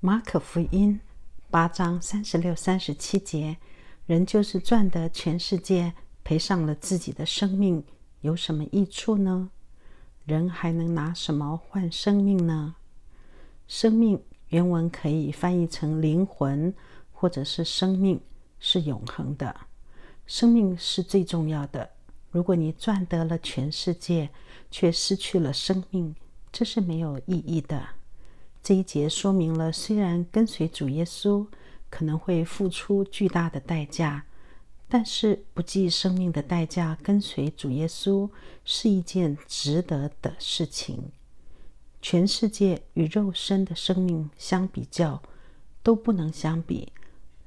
马可福音八章三十六、三十七节：人就是赚得全世界，赔上了自己的生命，有什么益处呢？人还能拿什么换生命呢？生命原文可以翻译成灵魂，或者是生命是永恒的，生命是最重要的。如果你赚得了全世界，却失去了生命，这是没有意义的。这一节说明了，虽然跟随主耶稣可能会付出巨大的代价，但是不计生命的代价跟随主耶稣是一件值得的事情。全世界与肉身的生命相比较都不能相比，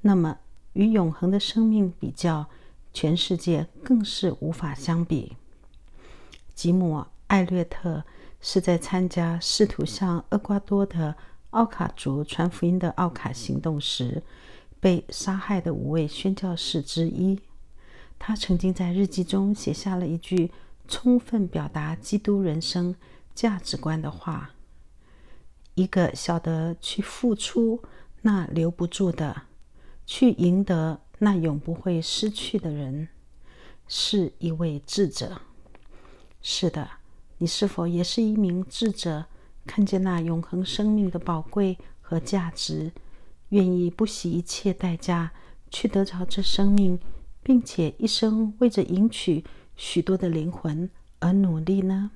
那么与永恒的生命比较，全世界更是无法相比。吉姆。艾略特是在参加试图向厄瓜多的奥卡族传福音的奥卡行动时被杀害的五位宣教士之一。他曾经在日记中写下了一句充分表达基督人生价值观的话：“一个晓得去付出那留不住的，去赢得那永不会失去的人，是一位智者。”是的。你是否也是一名智者，看见那永恒生命的宝贵和价值，愿意不惜一切代价去得着这生命，并且一生为着赢取许多的灵魂而努力呢？